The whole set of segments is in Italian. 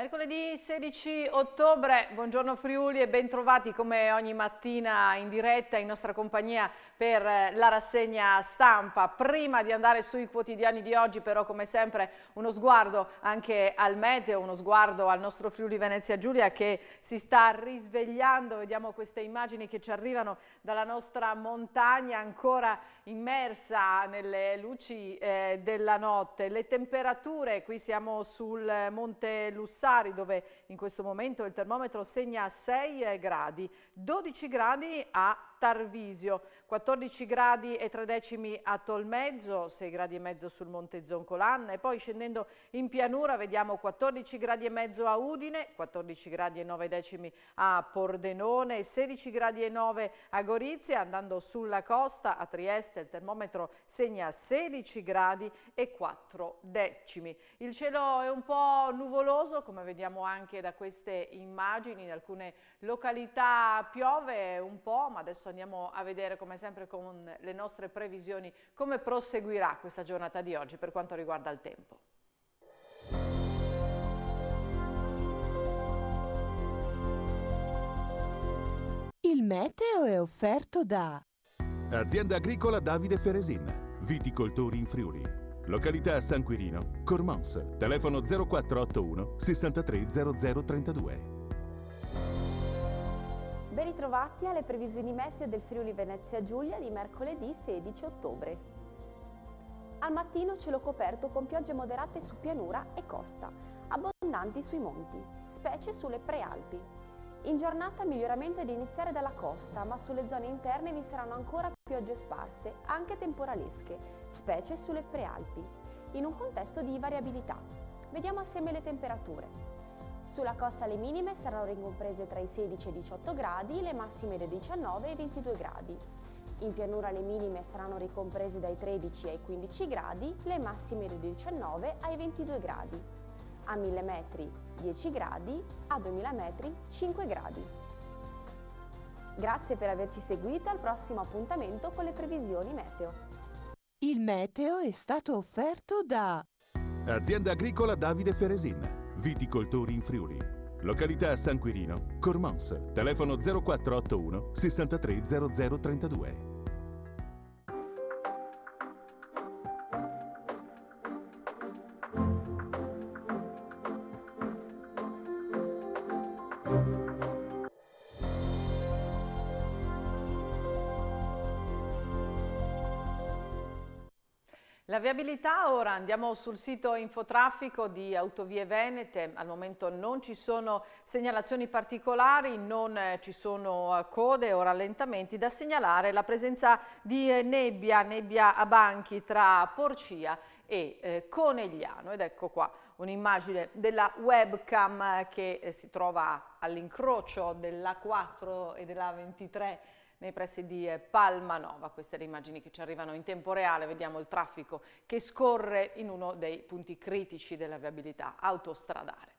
Mercoledì 16 ottobre, buongiorno Friuli e bentrovati come ogni mattina in diretta in nostra compagnia per eh, la rassegna stampa. Prima di andare sui quotidiani di oggi però come sempre uno sguardo anche al meteo, uno sguardo al nostro Friuli Venezia Giulia che si sta risvegliando, vediamo queste immagini che ci arrivano dalla nostra montagna ancora immersa nelle luci eh, della notte. Le temperature, qui siamo sul Monte Lussari dove in questo momento il termometro segna 6 eh, gradi, 12 gradi a Tarvisio. 14 gradi e 3 decimi a Tolmezzo, 6 gradi e mezzo sul Monte Zoncolan e poi scendendo in pianura vediamo 14 gradi e mezzo a Udine, 14 gradi e 9 decimi a Pordenone, 16 gradi e 9 a Gorizia, andando sulla costa a Trieste il termometro segna 16 gradi e 4 decimi. Il cielo è un po' nuvoloso come vediamo anche da queste immagini, in alcune località piove un po' ma adesso andiamo a vedere come sempre con le nostre previsioni, come proseguirà questa giornata di oggi per quanto riguarda il tempo. Il meteo è offerto da Azienda agricola Davide Feresin, viticoltori in Friuli. Località San Quirino, Cormons. Telefono 0481 630032. Ben ritrovati alle previsioni meteo del Friuli Venezia Giulia di mercoledì 16 ottobre. Al mattino cielo coperto con piogge moderate su pianura e costa, abbondanti sui monti, specie sulle prealpi. In giornata miglioramento è di iniziare dalla costa, ma sulle zone interne vi saranno ancora piogge sparse, anche temporalesche, specie sulle prealpi, in un contesto di variabilità. Vediamo assieme le temperature. Sulla costa le minime saranno ricomprese tra i 16 e i 18 gradi, le massime dai 19 ai 22 gradi. In pianura le minime saranno ricomprese dai 13 ai 15 gradi, le massime dai 19 ai 22 gradi. A 1000 metri 10 gradi, a 2000 metri 5 gradi. Grazie per averci seguito al prossimo appuntamento con le previsioni meteo. Il meteo è stato offerto da Azienda agricola Davide Feresin Viticoltori in Friuli. Località San Quirino, Cormons. Telefono 0481 630032. La viabilità ora, andiamo sul sito infotraffico di Autovie Venete, al momento non ci sono segnalazioni particolari, non eh, ci sono eh, code o rallentamenti da segnalare, la presenza di eh, nebbia, nebbia a banchi tra Porcia e Conegliano ed ecco qua un'immagine della webcam che si trova all'incrocio della 4 e della 23 nei pressi di eh, Palmanova. Queste le immagini che ci arrivano in tempo reale, vediamo il traffico che scorre in uno dei punti critici della viabilità autostradale.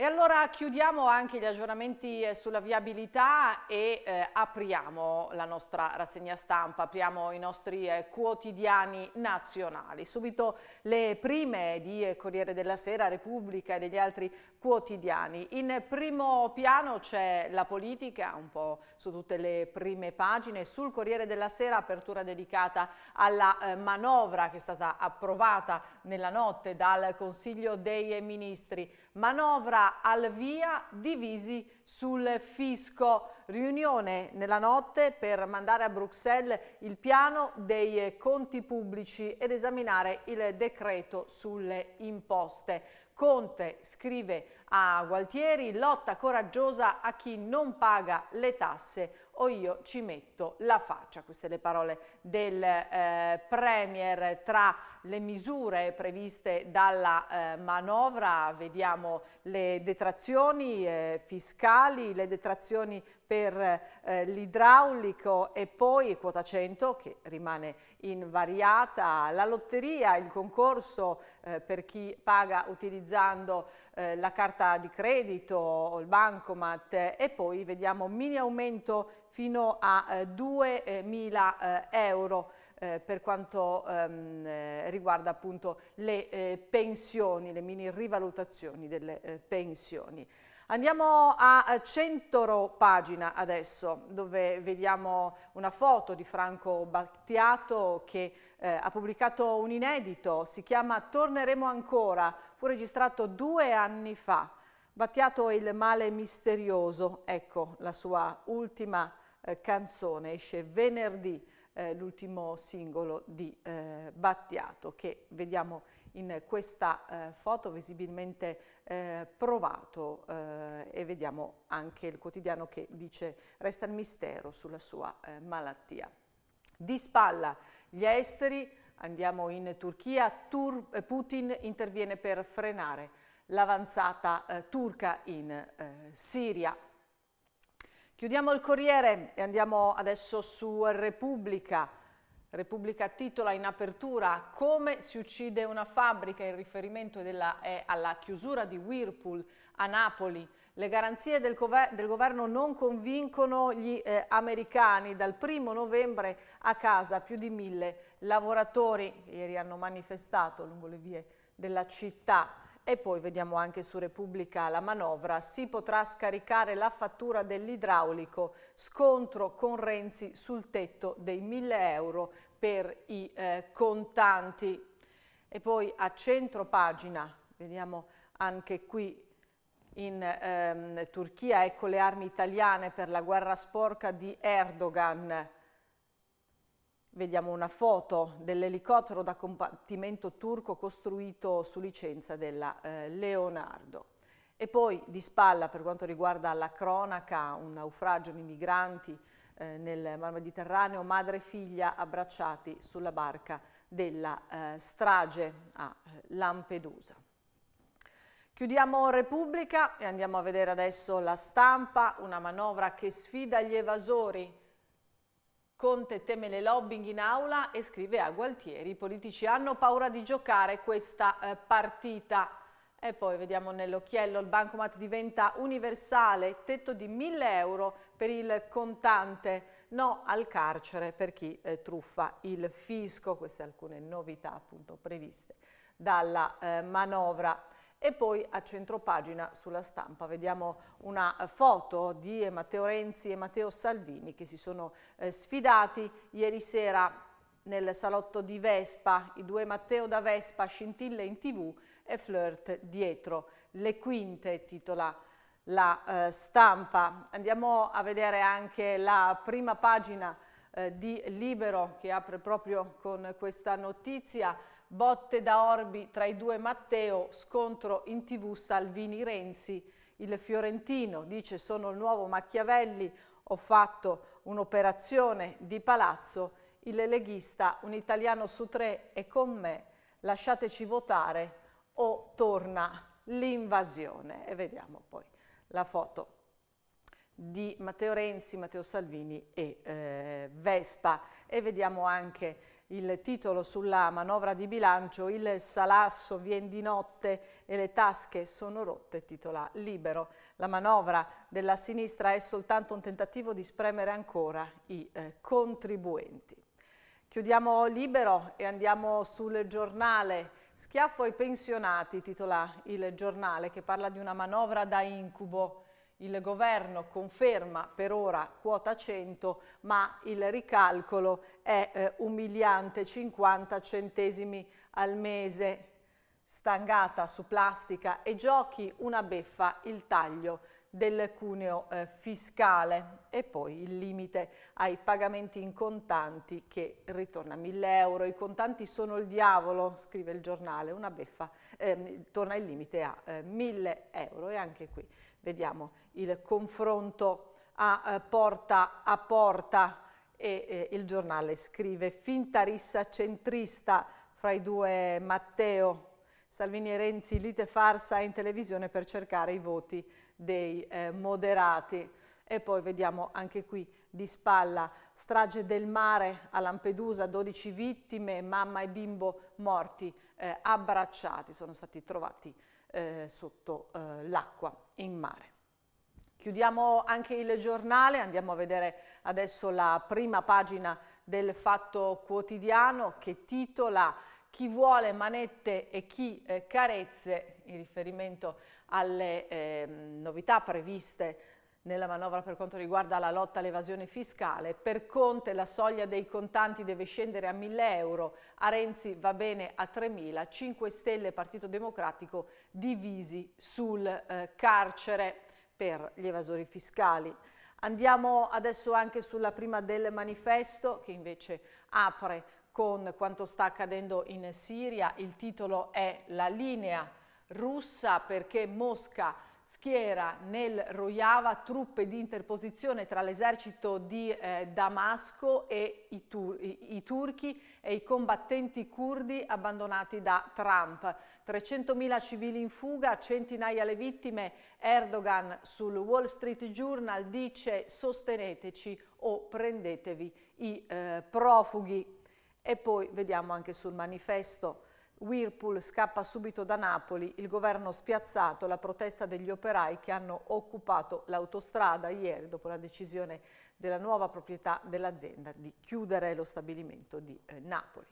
E allora chiudiamo anche gli aggiornamenti eh, sulla viabilità e eh, apriamo la nostra rassegna stampa, apriamo i nostri eh, quotidiani nazionali. Subito le prime di eh, Corriere della Sera, Repubblica e degli altri quotidiani. In primo piano c'è la politica, un po' su tutte le prime pagine. Sul Corriere della Sera apertura dedicata alla eh, manovra che è stata approvata nella notte dal Consiglio dei Ministri. Manovra al via divisi sul fisco. Riunione nella notte per mandare a Bruxelles il piano dei conti pubblici ed esaminare il decreto sulle imposte. Conte scrive a Gualtieri lotta coraggiosa a chi non paga le tasse o io ci metto la faccia. Queste le parole del eh, Premier tra le misure previste dalla eh, manovra, vediamo le detrazioni eh, fiscali, le detrazioni per eh, l'idraulico e poi quota 100 che rimane invariata, la lotteria, il concorso eh, per chi paga utilizzando eh, la carta di credito o il bancomat e poi vediamo mini aumento fino a 2.000 eh, euro eh, per quanto ehm, eh, riguarda appunto le eh, pensioni, le mini rivalutazioni delle eh, pensioni. Andiamo a Centro Pagina adesso, dove vediamo una foto di Franco Battiato che eh, ha pubblicato un inedito, si chiama Torneremo ancora, fu registrato due anni fa. Battiato e il male misterioso, ecco la sua ultima eh, canzone, esce venerdì eh, l'ultimo singolo di eh, Battiato che vediamo in questa eh, foto visibilmente eh, provato eh, e vediamo anche il quotidiano che dice resta il mistero sulla sua eh, malattia. Di spalla gli esteri, andiamo in Turchia, Tur Putin interviene per frenare l'avanzata turca in Siria. Chiudiamo il Corriere e andiamo adesso su Repubblica. Repubblica titola in apertura Come si uccide una fabbrica, il riferimento della, è alla chiusura di Whirlpool a Napoli. Le garanzie del, gover del governo non convincono gli eh, americani. Dal primo novembre a casa più di mille lavoratori, ieri hanno manifestato lungo le vie della città. E poi vediamo anche su Repubblica la manovra, si potrà scaricare la fattura dell'idraulico, scontro con Renzi sul tetto dei 1000 euro per i eh, contanti. E poi a centro pagina, vediamo anche qui in ehm, Turchia, ecco le armi italiane per la guerra sporca di Erdogan. Vediamo una foto dell'elicottero da combattimento turco costruito su licenza della eh, Leonardo. E poi di spalla per quanto riguarda la cronaca, un naufragio di migranti eh, nel Mar Mediterraneo, madre e figlia abbracciati sulla barca della eh, strage a eh, Lampedusa. Chiudiamo Repubblica e andiamo a vedere adesso la stampa, una manovra che sfida gli evasori, Conte teme le lobbying in aula e scrive a Gualtieri, i politici hanno paura di giocare questa eh, partita. E poi vediamo nell'occhiello, il bancomat diventa universale, tetto di 1000 euro per il contante, no al carcere per chi eh, truffa il fisco. Queste alcune novità appunto previste dalla eh, manovra e poi a centropagina sulla stampa vediamo una eh, foto di Matteo Renzi e Matteo Salvini che si sono eh, sfidati ieri sera nel salotto di Vespa, i due Matteo da Vespa, scintille in tv e flirt dietro le quinte, titola la eh, stampa. Andiamo a vedere anche la prima pagina eh, di Libero che apre proprio con questa notizia botte da Orbi tra i due Matteo, scontro in tv Salvini-Renzi. Il fiorentino dice sono il nuovo Machiavelli, ho fatto un'operazione di palazzo. Il leghista, un italiano su tre, è con me, lasciateci votare o torna l'invasione. E vediamo poi la foto di Matteo Renzi, Matteo Salvini e eh, Vespa. E vediamo anche il titolo sulla manovra di bilancio, il salasso viene di notte e le tasche sono rotte, titola Libero. La manovra della sinistra è soltanto un tentativo di spremere ancora i eh, contribuenti. Chiudiamo Libero e andiamo sul giornale. Schiaffo ai pensionati, titola il giornale, che parla di una manovra da incubo il governo conferma per ora quota 100 ma il ricalcolo è eh, umiliante 50 centesimi al mese stangata su plastica e giochi una beffa il taglio del cuneo eh, fiscale e poi il limite ai pagamenti in contanti che ritorna a 1000 euro. I contanti sono il diavolo, scrive il giornale, una beffa, eh, torna il limite a eh, 1000 euro e anche qui vediamo il confronto a eh, porta a porta e eh, il giornale scrive finta rissa centrista fra i due Matteo, Salvini e Renzi lite farsa in televisione per cercare i voti dei eh, moderati. E poi vediamo anche qui di spalla, strage del mare a Lampedusa, 12 vittime, mamma e bimbo morti, eh, abbracciati, sono stati trovati eh, sotto eh, l'acqua in mare. Chiudiamo anche il giornale, andiamo a vedere adesso la prima pagina del Fatto Quotidiano che titola chi vuole manette e chi eh, carezze, in riferimento alle eh, novità previste nella manovra per quanto riguarda la lotta all'evasione fiscale. Per Conte la soglia dei contanti deve scendere a 1.000 euro, a Renzi va bene a 3.000, 5 Stelle Partito Democratico divisi sul eh, carcere per gli evasori fiscali. Andiamo adesso anche sulla prima del manifesto che invece apre con quanto sta accadendo in Siria. Il titolo è La linea russa perché Mosca schiera nel Rojava truppe di interposizione tra l'esercito di eh, Damasco e i, tur i, i, turchi e i combattenti curdi abbandonati da Trump. 300.000 civili in fuga, centinaia le vittime. Erdogan sul Wall Street Journal dice sosteneteci o prendetevi i eh, profughi. E poi vediamo anche sul manifesto Whirlpool scappa subito da Napoli, il governo spiazzato, la protesta degli operai che hanno occupato l'autostrada ieri dopo la decisione della nuova proprietà dell'azienda di chiudere lo stabilimento di eh, Napoli.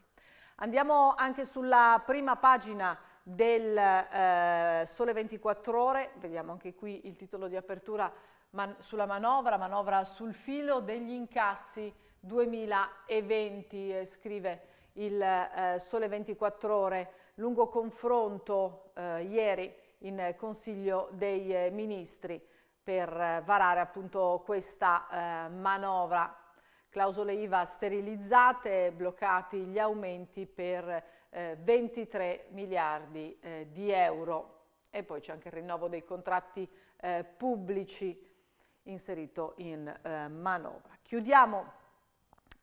Andiamo anche sulla prima pagina del eh, Sole 24 Ore, vediamo anche qui il titolo di apertura man sulla manovra, manovra sul filo degli incassi 2020, eh, scrive il eh, Sole 24 Ore, lungo confronto eh, ieri in Consiglio dei eh, Ministri per varare appunto questa manovra. Clausole IVA sterilizzate, bloccati gli aumenti per 23 miliardi di euro. E poi c'è anche il rinnovo dei contratti pubblici inserito in eh, manovra. Chiudiamo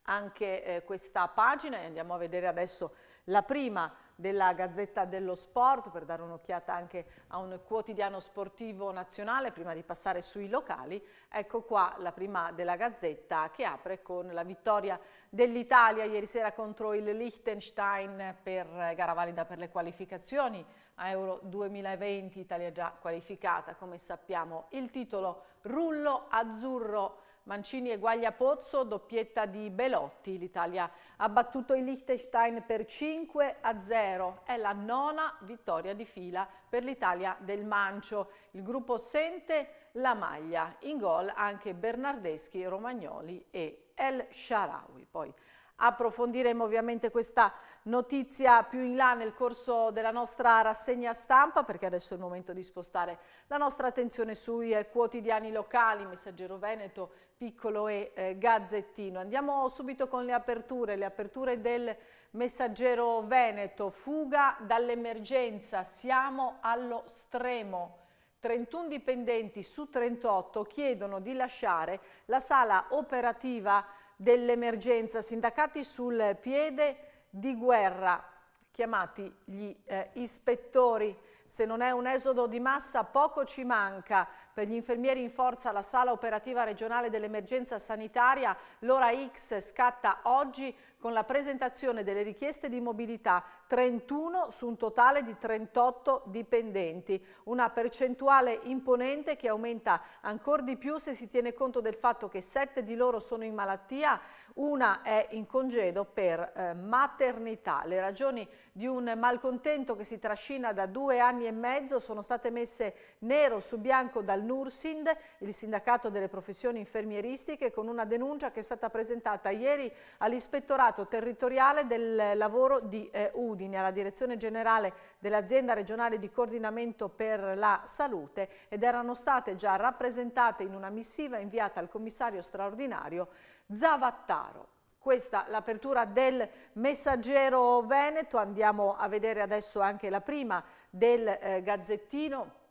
anche eh, questa pagina e andiamo a vedere adesso la prima della Gazzetta dello Sport per dare un'occhiata anche a un quotidiano sportivo nazionale prima di passare sui locali. Ecco qua la prima della Gazzetta che apre con la vittoria dell'Italia ieri sera contro il Liechtenstein per gara valida per le qualificazioni a Euro 2020, Italia già qualificata come sappiamo il titolo Rullo Azzurro Mancini e Guaglia Pozzo, doppietta di Belotti. L'Italia ha battuto il Liechtenstein per 5 a 0. È la nona vittoria di fila per l'Italia del Mancio. Il gruppo sente la maglia. In gol anche Bernardeschi, Romagnoli e El Sharawi. Poi approfondiremo ovviamente questa notizia più in là nel corso della nostra rassegna stampa perché adesso è il momento di spostare la nostra attenzione sui eh, quotidiani locali, Messaggero Veneto, Piccolo e eh, Gazzettino. Andiamo subito con le aperture, le aperture del Messaggero Veneto, fuga dall'emergenza, siamo allo stremo. 31 dipendenti su 38 chiedono di lasciare la sala operativa dell'emergenza, sindacati sul piede di guerra, chiamati gli eh, ispettori. Se non è un esodo di massa, poco ci manca. Per gli infermieri in forza la sala operativa regionale dell'emergenza sanitaria, l'ora X scatta oggi con la presentazione delle richieste di mobilità 31 su un totale di 38 dipendenti, una percentuale imponente che aumenta ancora di più se si tiene conto del fatto che 7 di loro sono in malattia una è in congedo per eh, maternità. Le ragioni di un malcontento che si trascina da due anni e mezzo sono state messe nero su bianco dal Nursind, il sindacato delle professioni infermieristiche, con una denuncia che è stata presentata ieri all'ispettorato territoriale del lavoro di eh, Udine, alla direzione generale dell'azienda regionale di coordinamento per la salute ed erano state già rappresentate in una missiva inviata al commissario straordinario Zavattaro. Questa l'apertura del Messaggero Veneto, andiamo a vedere adesso anche la prima del eh, Gazzettino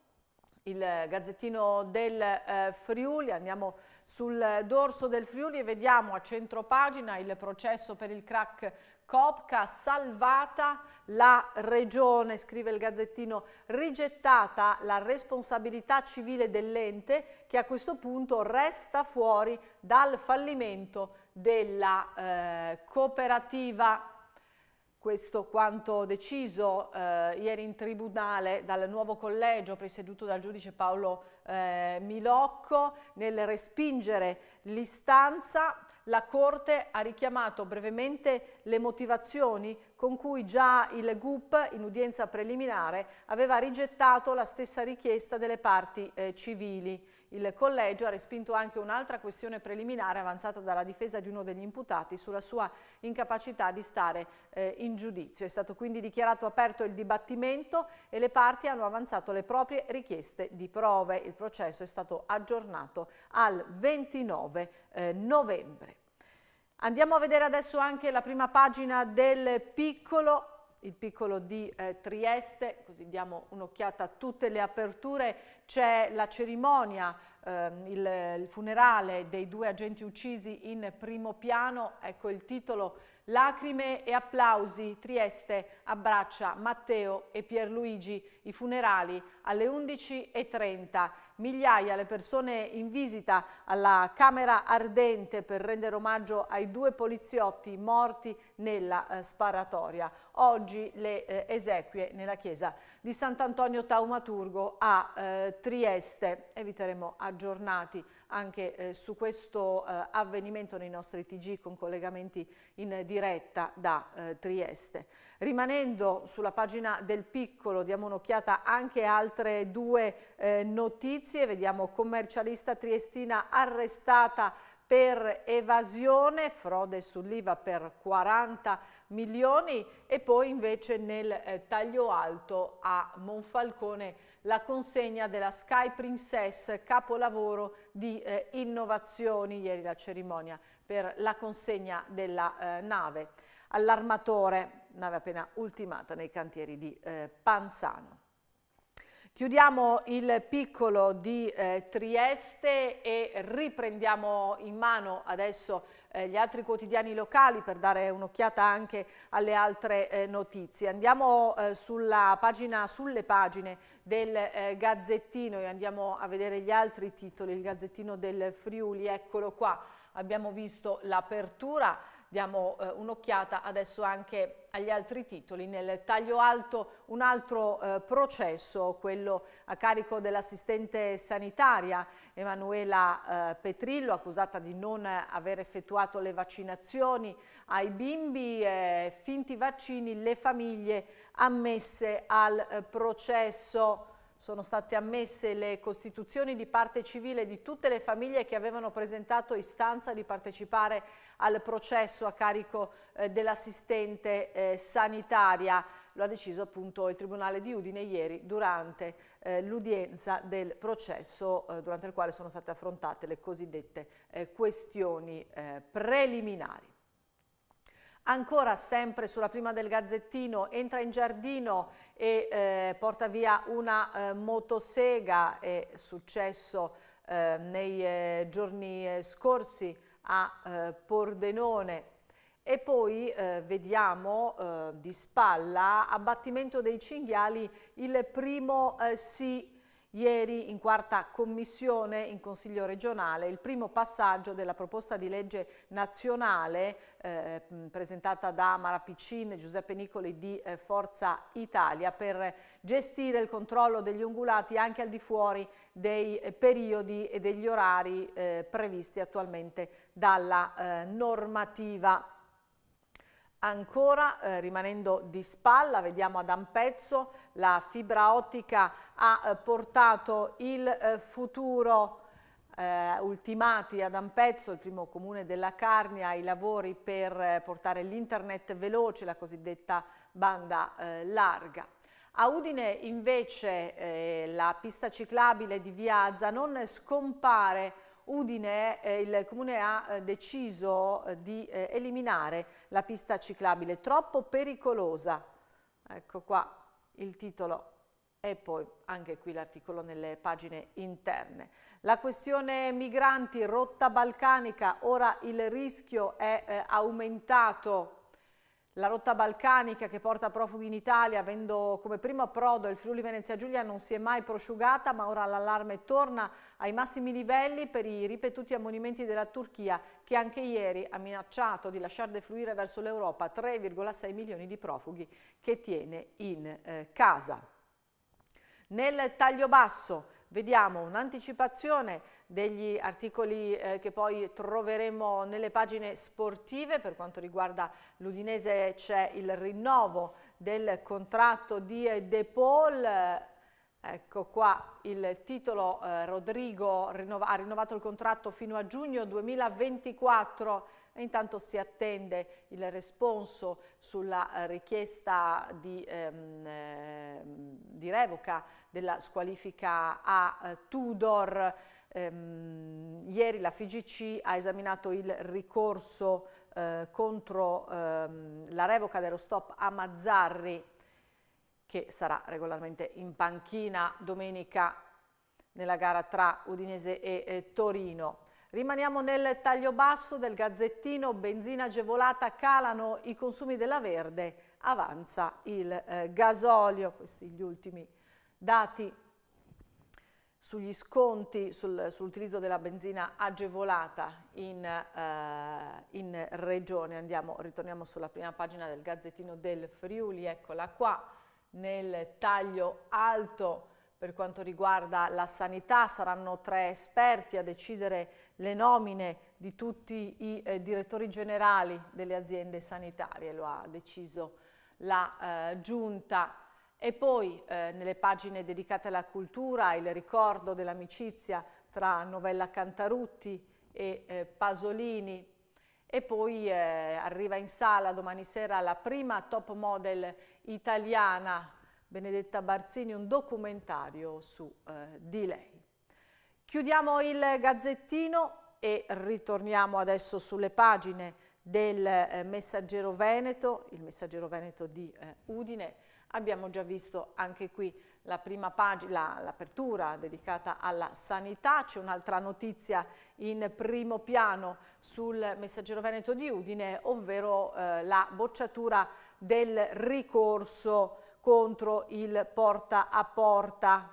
il eh, Gazzettino del eh, Friuli, andiamo sul eh, dorso del Friuli e vediamo a centro pagina il processo per il crack Copca salvata la regione, scrive il Gazzettino, rigettata la responsabilità civile dell'ente che a questo punto resta fuori dal fallimento della eh, cooperativa. Questo quanto deciso eh, ieri in tribunale dal nuovo collegio presieduto dal giudice Paolo eh, Milocco nel respingere l'istanza la Corte ha richiamato brevemente le motivazioni con cui già il GUP, in udienza preliminare, aveva rigettato la stessa richiesta delle parti eh, civili. Il collegio ha respinto anche un'altra questione preliminare avanzata dalla difesa di uno degli imputati sulla sua incapacità di stare eh, in giudizio. È stato quindi dichiarato aperto il dibattimento e le parti hanno avanzato le proprie richieste di prove. Il processo è stato aggiornato al 29 eh, novembre. Andiamo a vedere adesso anche la prima pagina del piccolo il piccolo di eh, Trieste, così diamo un'occhiata a tutte le aperture, c'è la cerimonia, ehm, il, il, funerale dei due agenti uccisi in primo piano, ecco il titolo Lacrime e applausi, Trieste abbraccia Matteo e Pierluigi, i funerali alle 11.30 migliaia le persone in visita alla Camera Ardente per rendere omaggio ai due poliziotti morti nella eh, sparatoria. Oggi le eh, esequie nella chiesa di Sant'Antonio Taumaturgo a eh, Trieste. Eviteremo aggiornati anche eh, su questo eh, avvenimento nei nostri TG con collegamenti in diretta da eh, Trieste. Rimanendo sulla pagina del piccolo diamo un'occhiata anche a altre due eh, notizie, vediamo commercialista triestina arrestata per evasione, frode sull'IVA per 40 milioni e poi invece nel eh, taglio alto a Monfalcone la consegna della Sky Princess capolavoro di eh, innovazioni, ieri la cerimonia per la consegna della eh, nave all'armatore, nave appena ultimata nei cantieri di eh, Panzano. Chiudiamo il piccolo di eh, Trieste e riprendiamo in mano adesso eh, gli altri quotidiani locali per dare un'occhiata anche alle altre eh, notizie. Andiamo eh, sulla pagina, sulle pagine del eh, Gazzettino e andiamo a vedere gli altri titoli, il Gazzettino del Friuli, eccolo qua, abbiamo visto l'apertura, diamo un'occhiata adesso anche agli altri titoli. Nel taglio alto un altro eh, processo, quello a carico dell'assistente sanitaria Emanuela eh, Petrillo, accusata di non aver effettuato le vaccinazioni ai bimbi, eh, finti vaccini, le famiglie ammesse al eh, processo. Sono state ammesse le costituzioni di parte civile di tutte le famiglie che avevano presentato istanza di partecipare al processo a carico eh, dell'assistente eh, sanitaria. Lo ha deciso appunto il Tribunale di Udine ieri durante eh, l'udienza del processo eh, durante il quale sono state affrontate le cosiddette eh, questioni eh, preliminari. Ancora sempre sulla prima del Gazzettino, entra in giardino e eh, porta via una eh, motosega, è successo eh, nei eh, giorni eh, scorsi a eh, Pordenone. E poi vediamo di spalla abbattimento dei cinghiali, il primo sì Ieri in quarta commissione in Consiglio regionale il primo passaggio della proposta di legge nazionale eh, presentata da Mara Piccin e Giuseppe Nicoli di eh, Forza Italia per gestire il controllo degli ungulati anche al di fuori dei eh, periodi e degli orari eh, previsti attualmente dalla eh, normativa. Ancora eh, rimanendo di spalla, vediamo ad pezzo, la fibra ottica ha eh, portato il eh, futuro eh, ultimati ad Ampezzo, il primo comune della Carnia, i lavori per eh, portare l'internet veloce, la cosiddetta banda eh, larga. A Udine invece la pista ciclabile di Viazza non scompare Udine eh, il comune ha eh, deciso eh, di eh, eliminare la pista ciclabile troppo pericolosa. Ecco qua il titolo e poi anche qui l'articolo nelle pagine interne. La questione migranti, rotta balcanica, ora il rischio è aumentato la rotta balcanica che porta profughi in Italia, avendo come primo approdo il Friuli Venezia Giulia, non si è mai prosciugata, ma ora l'allarme torna ai massimi livelli per i ripetuti ammonimenti della Turchia, che anche ieri ha minacciato di lasciar defluire verso l'Europa 3,6 milioni di profughi che tiene in eh, casa. Nel taglio basso Vediamo un'anticipazione degli articoli eh, che poi troveremo nelle pagine sportive. Per quanto riguarda l'Udinese c'è il rinnovo del contratto di De Paul. Ecco qua il titolo, eh, Rodrigo rinnova ha rinnovato il contratto fino a giugno 2024 intanto si attende il responso sulla eh, richiesta di, ehm, ehm, di revoca della squalifica a eh, Tudor. Ehm, ieri la FIGC ha esaminato il ricorso eh, contro ehm, la revoca dello stop a Mazzarri che sarà regolarmente in panchina domenica nella gara tra Udinese e eh, Torino. Rimaniamo nel taglio basso del gazzettino, benzina agevolata, calano i consumi della verde, avanza il eh, gasolio, questi gli ultimi dati sugli sconti sul, sull'utilizzo della benzina agevolata in, eh, in regione. Andiamo, ritorniamo sulla prima pagina del Gazzettino del Friuli, eccola qua, nel taglio alto per quanto riguarda la sanità, saranno tre esperti a decidere le nomine di tutti i eh, direttori generali delle aziende sanitarie, lo ha deciso la eh, Giunta. E poi eh, nelle pagine dedicate alla cultura il ricordo dell'amicizia tra Novella Cantarutti e eh, Pasolini. E poi eh, arriva in sala domani sera la prima top model italiana Benedetta Barzini un documentario su eh, di lei. Chiudiamo il gazzettino e ritorniamo adesso sulle pagine del eh, Messaggero Veneto, il Messaggero Veneto di eh, Udine. Abbiamo già visto anche qui la prima pagina, l'apertura dedicata alla sanità, c'è un'altra notizia in primo piano sul Messaggero Veneto di Udine, ovvero eh, la bocciatura del ricorso contro il porta a porta.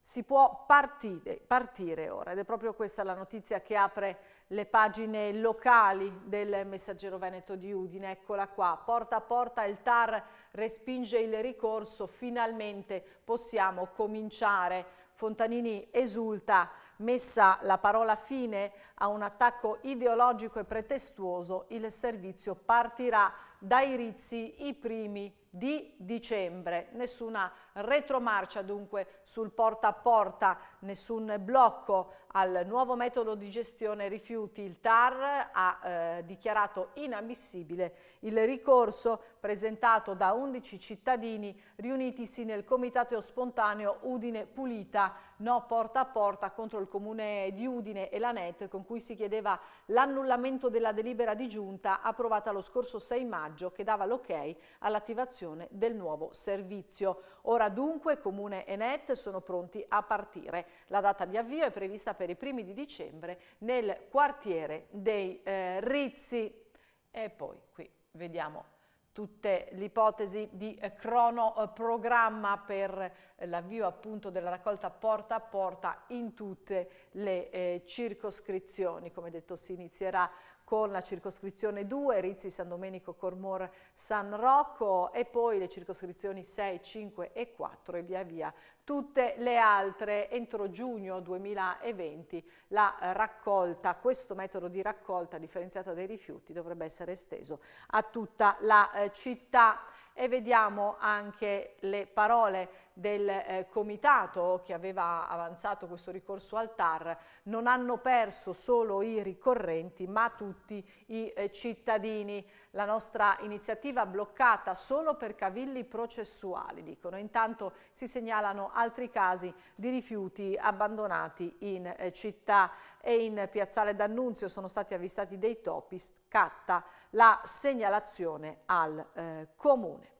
Si può partire, partire ora ed è proprio questa la notizia che apre le pagine locali del Messaggero Veneto di Udine. Eccola qua, porta a porta il TAR respinge il ricorso, finalmente possiamo cominciare. Fontanini esulta, messa la parola fine a un attacco ideologico e pretestuoso, il servizio partirà dai Rizzi i primi di dicembre, nessuna retromarcia dunque sul porta a porta, nessun blocco al nuovo metodo di gestione rifiuti. Il TAR ha eh, dichiarato inammissibile il ricorso presentato da 11 cittadini riunitisi nel comitato spontaneo Udine Pulita, no porta a porta contro il comune di Udine e la NET con cui si chiedeva l'annullamento della delibera di giunta approvata lo scorso 6 maggio che dava l'ok all'attivazione del nuovo servizio. Ora Ora dunque Comune e NET sono pronti a partire. La data di avvio è prevista per i primi di dicembre nel quartiere dei eh, Rizzi. E poi qui vediamo tutte le ipotesi di eh, cronoprogramma per eh, l'avvio appunto della raccolta porta a porta in tutte le eh, circoscrizioni. Come detto si inizierà con la circoscrizione 2, Rizzi, San Domenico, Cormor, San Rocco e poi le circoscrizioni 6, 5 e 4 e via via tutte le altre entro giugno 2020 la raccolta, questo metodo di raccolta differenziata dei rifiuti dovrebbe essere esteso a tutta la eh, città e vediamo anche le parole del eh, comitato che aveva avanzato questo ricorso al TAR, non hanno perso solo i ricorrenti ma tutti i eh, cittadini. La nostra iniziativa bloccata solo per cavilli processuali, dicono. Intanto si segnalano altri casi di rifiuti abbandonati in eh, città e in piazzale D'Annunzio sono stati avvistati dei topi, scatta la segnalazione al eh, comune.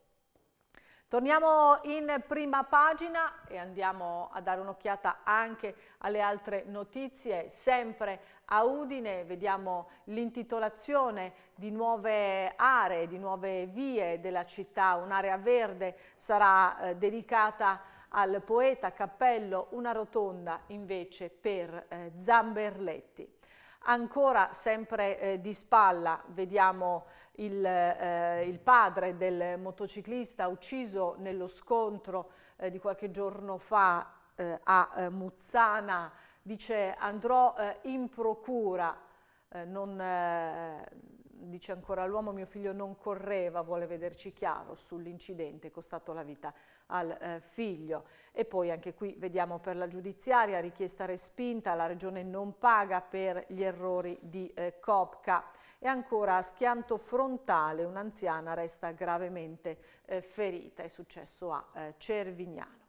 Torniamo in prima pagina e andiamo a dare un'occhiata anche alle altre notizie, sempre a Udine vediamo l'intitolazione di nuove aree, di nuove vie della città, un'area verde sarà eh, dedicata a al poeta Cappello una rotonda invece per eh, Zamberletti. Ancora sempre eh, di spalla vediamo il, eh, il, padre del motociclista ucciso nello scontro eh, di qualche giorno fa eh, a eh, Muzzana. Dice andrò eh, in procura, non, dice ancora l'uomo, mio figlio non correva, vuole vederci chiaro sull'incidente costato la vita al eh, figlio. E poi anche qui vediamo per la giudiziaria, richiesta respinta, la regione non paga per gli errori di eh, Copca. E ancora a schianto frontale, un'anziana resta gravemente eh, ferita, è successo a eh, Cervignano.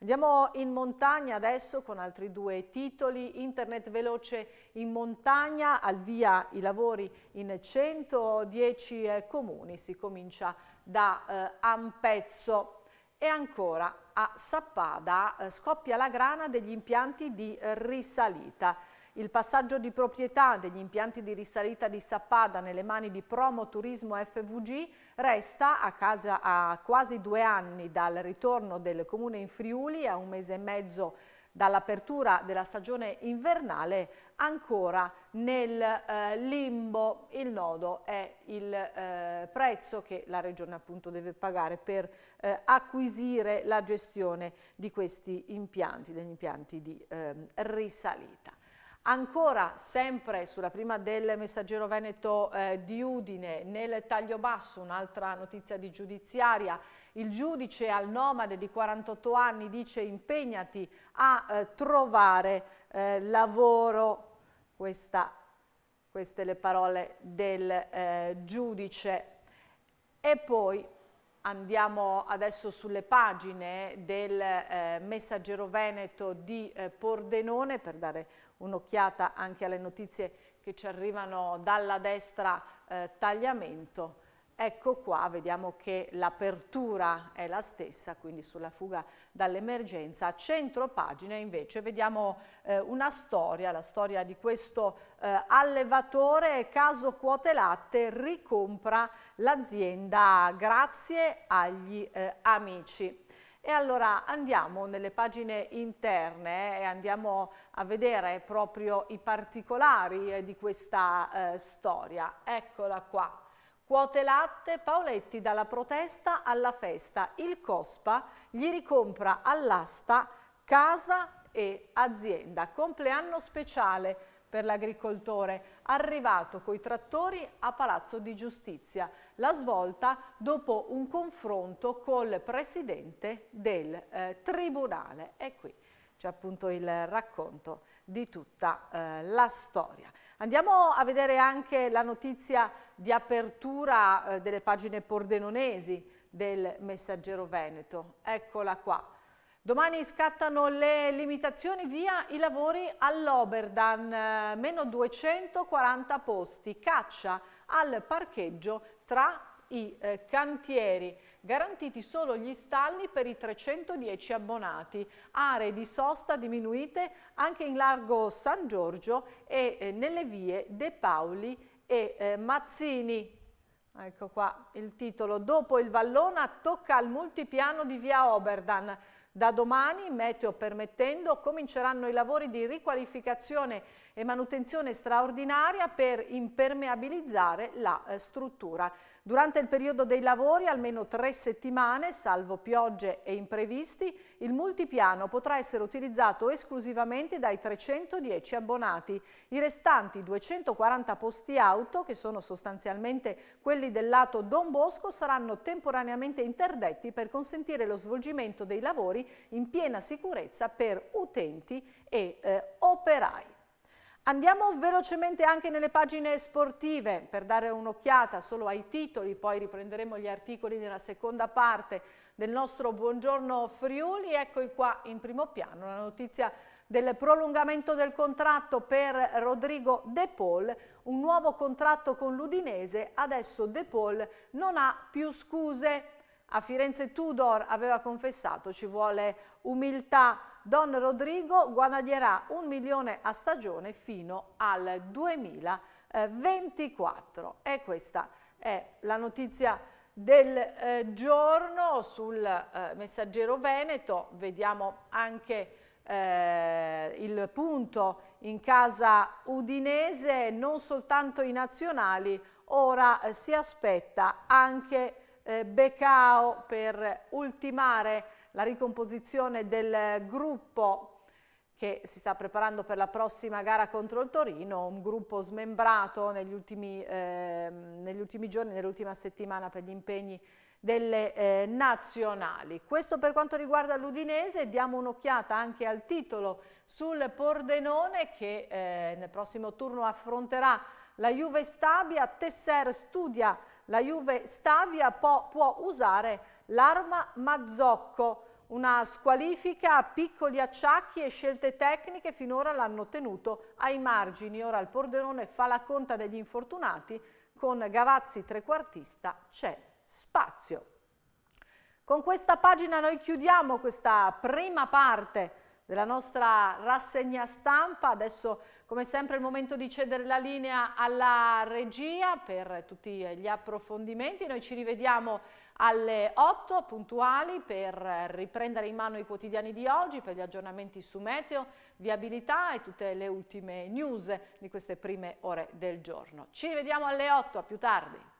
Andiamo in montagna adesso con altri due titoli, internet veloce in montagna, al via i lavori in 110 eh, comuni, si comincia da eh, Ampezzo. E ancora a Sappada eh, scoppia la grana degli impianti di risalita. Il passaggio di proprietà degli impianti di risalita di Sappada nelle mani di Promo Turismo FVG Resta a casa a quasi due anni dal ritorno del comune in Friuli, a un mese e mezzo dall'apertura della stagione invernale, ancora nel eh, limbo. Il nodo è il eh, prezzo che la Regione appunto deve pagare per eh, acquisire la gestione di questi impianti, degli impianti di ehm, risalita. Ancora sempre sulla prima del messaggero Veneto eh, di Udine, nel taglio basso, un'altra notizia di giudiziaria, il giudice al nomade di 48 anni dice impegnati a eh, trovare eh, lavoro, Questa, queste le parole del eh, giudice. E poi Andiamo adesso sulle pagine del eh, Messaggero Veneto di eh, Pordenone per dare un'occhiata anche alle notizie che ci arrivano dalla destra eh, tagliamento. Ecco qua, vediamo che l'apertura è la stessa, quindi sulla fuga dall'emergenza. A centro pagina invece vediamo eh, una storia, la storia di questo eh, allevatore, caso quote latte, ricompra l'azienda grazie agli eh, amici. E allora andiamo nelle pagine interne eh, e andiamo a vedere proprio i particolari eh, di questa eh, storia. Eccola qua. Quote latte, Paoletti dalla protesta alla festa, il Cospa gli ricompra all'asta casa e azienda. Compleanno speciale per l'agricoltore, arrivato coi trattori a Palazzo di Giustizia. La svolta dopo un confronto col presidente del eh, Tribunale. E qui c'è appunto il racconto di tutta eh, la storia. Andiamo a vedere anche la notizia di apertura eh, delle pagine pordenonesi del Messaggero Veneto. Eccola qua. Domani scattano le limitazioni via i lavori all'Oberdan, eh, meno 240 posti, caccia al parcheggio tra i eh, cantieri garantiti solo gli stalli per i 310 abbonati, aree di sosta diminuite anche in largo San Giorgio e eh, nelle vie De Paoli e eh, Mazzini. Ecco qua il titolo. Dopo il Vallona tocca al multipiano di via Oberdan. Da domani, meteo permettendo, cominceranno i lavori di riqualificazione e manutenzione straordinaria per impermeabilizzare la eh, struttura. Durante il periodo dei lavori, almeno tre settimane, salvo piogge e imprevisti, il multipiano potrà essere utilizzato esclusivamente dai 310 abbonati. I restanti 240 posti auto, che sono sostanzialmente quelli del lato Don Bosco, saranno temporaneamente interdetti per consentire lo svolgimento dei lavori in piena sicurezza per utenti e eh, operai. Andiamo velocemente anche nelle pagine sportive per dare un'occhiata solo ai titoli, poi riprenderemo gli articoli nella seconda parte del nostro Buongiorno Friuli. Eccoli qua in primo piano la notizia del prolungamento del contratto per Rodrigo De Paul, un nuovo contratto con l'Udinese, adesso De Paul non ha più scuse a Firenze Tudor aveva confessato ci vuole umiltà. Don Rodrigo guadagnerà un milione a stagione fino al 2024. E questa è la notizia del eh, giorno sul eh, messaggero Veneto. Vediamo anche eh, il punto in casa udinese, non soltanto i nazionali, ora eh, si aspetta anche eh, Becao per ultimare la ricomposizione del gruppo che si sta preparando per la prossima gara contro il Torino, un gruppo smembrato negli ultimi, eh, negli ultimi giorni, nell'ultima settimana per gli impegni delle eh, nazionali. Questo per quanto riguarda l'Udinese, diamo un'occhiata anche al titolo sul Pordenone che eh, nel prossimo turno affronterà la Juve Stabia, Tesser studia la Juve Stavia può, può usare l'arma Mazzocco. Una squalifica a piccoli acciacchi e scelte tecniche finora l'hanno tenuto ai margini. Ora il Pordenone fa la conta degli infortunati, con Gavazzi trequartista c'è spazio. Con questa pagina noi chiudiamo questa prima parte della nostra rassegna stampa. Adesso come sempre è il momento di cedere la linea alla regia per tutti gli approfondimenti. Noi ci rivediamo alle 8 puntuali per riprendere in mano i quotidiani di oggi, per gli aggiornamenti su meteo, viabilità e tutte le ultime news di queste prime ore del giorno. Ci rivediamo alle 8, a più tardi.